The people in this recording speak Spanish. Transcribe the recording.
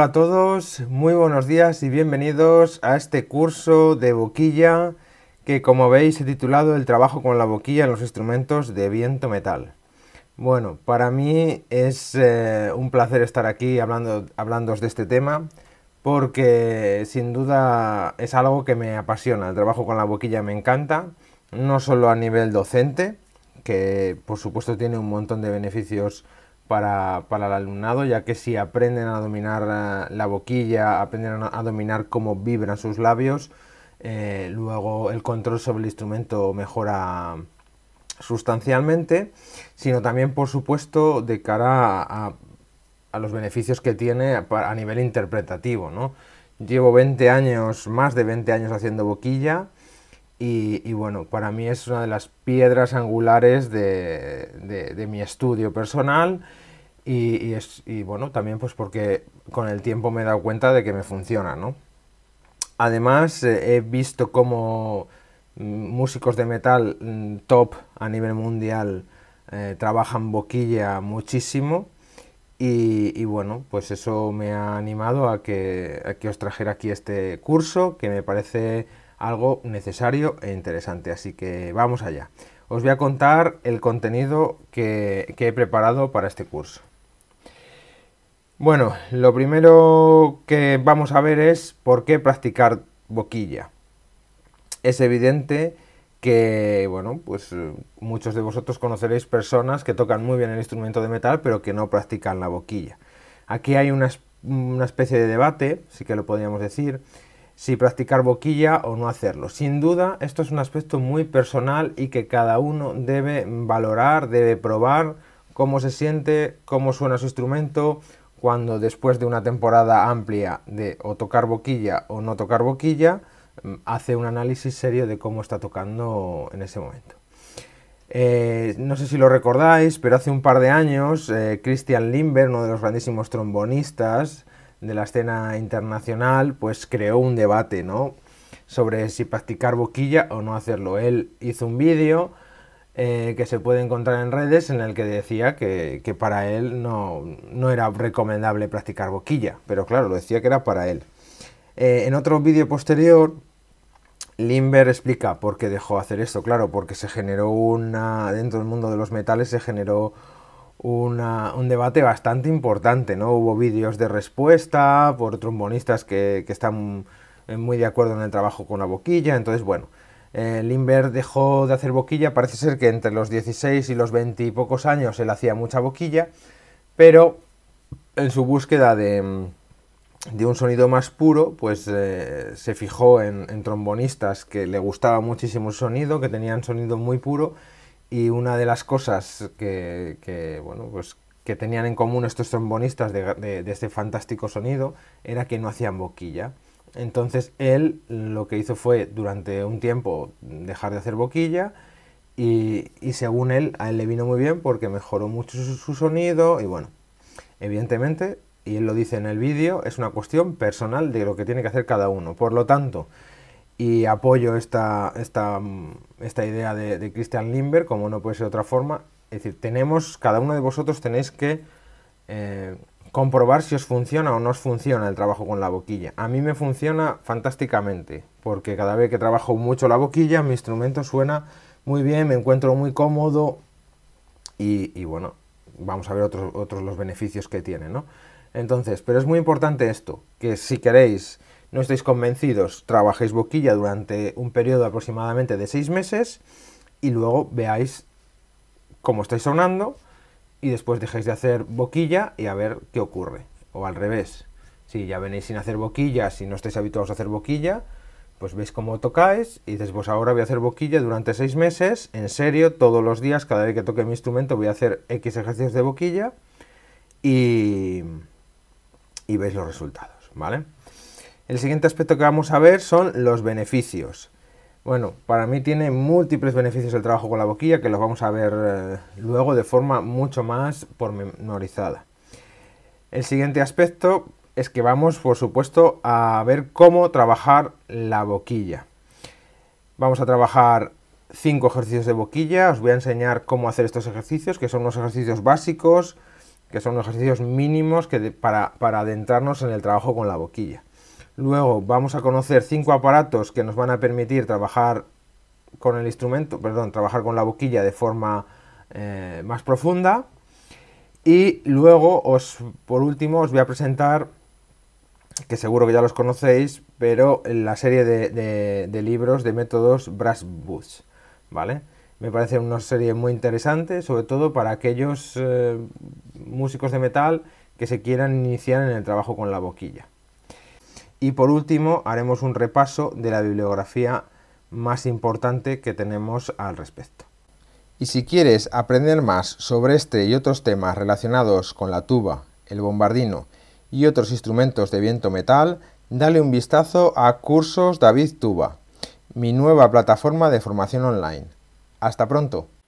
Hola a todos, muy buenos días y bienvenidos a este curso de boquilla que como veis he titulado El trabajo con la boquilla en los instrumentos de viento metal. Bueno, para mí es eh, un placer estar aquí hablando, de este tema porque sin duda es algo que me apasiona, el trabajo con la boquilla me encanta, no solo a nivel docente, que por supuesto tiene un montón de beneficios para, el alumnado, ya que si aprenden a dominar eh, la boquilla, aprenden a dominar cómo vibran sus labios, eh, luego el control sobre el instrumento mejora sustancialmente, sino también, por supuesto, de cara a, los beneficios que tiene a, nivel interpretativo. Llevo 20 años, más de 20 años haciendo boquilla. Y, bueno, para mí es una de las piedras angulares de mi estudio personal y, es, bueno, también pues porque con el tiempo me he dado cuenta de que me funciona, ¿no? Además, eh, he visto cómo mm, músicos de metal mm, top a nivel mundial eh, trabajan boquilla muchísimo y, bueno, pues eso me ha animado a que, os trajera aquí este curso que me parece algo necesario e interesante, así que vamos allá. Os voy a contar el contenido que he preparado para este curso. Bueno, lo primero que vamos a ver es por qué practicar boquilla. Es evidente que, bueno, pues eh, muchos de vosotros conoceréis personas que tocan muy bien el instrumento de metal, pero que no practican la boquilla. Aquí hay una, una especie de debate, sí que lo podríamos decir, si practicar boquilla o no hacerlo. Sin duda, esto es un aspecto muy personal y que cada uno debe valorar, debe probar cómo se siente, cómo suena su instrumento, cuando después de una temporada amplia de o tocar boquilla o no tocar boquilla, mm, hace un análisis serio de cómo está tocando en ese momento. Eh, no sé si lo recordáis, pero hace un par de años eh, Christian Limber, uno de los grandísimos trombonistas de la escena internacional, pues creó un debate ¿no? sobre si practicar boquilla o no hacerlo. Él hizo un vídeo eh, que se puede encontrar en redes en el que decía que, para él no, era recomendable practicar boquilla, pero claro, lo decía que era para él. Eh, en otro vídeo posterior, Limber explica por qué dejó hacer esto, claro, porque se generó una, dentro del mundo de los metales se generó un debate bastante importante, ¿no? Hubo vídeos de respuesta por trombonistas que, que están muy de acuerdo en el trabajo con la boquilla, entonces bueno, eh, dejó de hacer boquilla, parece ser que entre los 16 y los 20 y pocos años él hacía mucha boquilla, pero en su búsqueda de, un sonido más puro, pues eh, se fijó en, trombonistas que le gustaba muchísimo el sonido, que tenían sonido muy puro, y una de las cosas que, pues, tenían en común estos trombonistas de este fantástico sonido era que no hacían boquilla. Entonces él lo que hizo fue durante un tiempo dejar de hacer boquilla y, según él a él le vino muy bien porque mejoró mucho su, sonido y bueno, evidentemente, y él lo dice en el vídeo, es una cuestión personal de lo que tiene que hacer cada uno. Por lo tanto, y apoyo esta, esta idea de, Christian Lindbergh, como no puede ser otra forma, es decir, tenemos, cada uno de vosotros tenéis que eh, comprobar si os funciona o no os funciona el trabajo con la boquilla. A mí me funciona fantásticamente, porque cada vez que trabajo mucho la boquilla, mi instrumento suena muy bien, me encuentro muy cómodo y, bueno, vamos a ver otros, otros los beneficios que tiene, ¿no? Entonces, pero es muy importante esto, que si queréis, no estáis convencidos, trabajéis boquilla durante un periodo aproximadamente de seis meses y luego veáis cómo estáis sonando y después dejáis de hacer boquilla y a ver qué ocurre. O al revés, si ya venís sin hacer boquilla, si no estáis habituados a hacer boquilla, pues veis cómo tocáis y dices, pues ahora voy a hacer boquilla durante seis meses, en serio, todos los días, cada vez que toque mi instrumento voy a hacer X ejercicios de boquilla y, veis los resultados, ¿vale? El siguiente aspecto que vamos a ver son los beneficios. Bueno, para mí tiene múltiples beneficios el trabajo con la boquilla que los vamos a ver eh, luego de forma mucho más pormenorizada. El siguiente aspecto es que vamos, por supuesto, a ver cómo trabajar la boquilla. Vamos a trabajar cinco ejercicios de boquilla. Os voy a enseñar cómo hacer estos ejercicios, que son unos ejercicios básicos, que son unos ejercicios mínimos que para adentrarnos en el trabajo con la boquilla. Luego vamos a conocer cinco aparatos que nos van a permitir trabajar con el instrumento, perdón, trabajar con la boquilla de forma eh, más profunda. Y luego, os, por último, os voy a presentar, que seguro que ya los conocéis, pero la serie de, libros de métodos Brass Boots, ¿vale? Me parece una serie muy interesante, sobre todo para aquellos eh, músicos de metal que se quieran iniciar en el trabajo con la boquilla. Y por último, haremos un repaso de la bibliografía más importante que tenemos al respecto. Y si quieres aprender más sobre este y otros temas relacionados con la tuba, el bombardino y otros instrumentos de viento metal, dale un vistazo a Cursos David Tuba, mi nueva plataforma de formación online. Hasta pronto.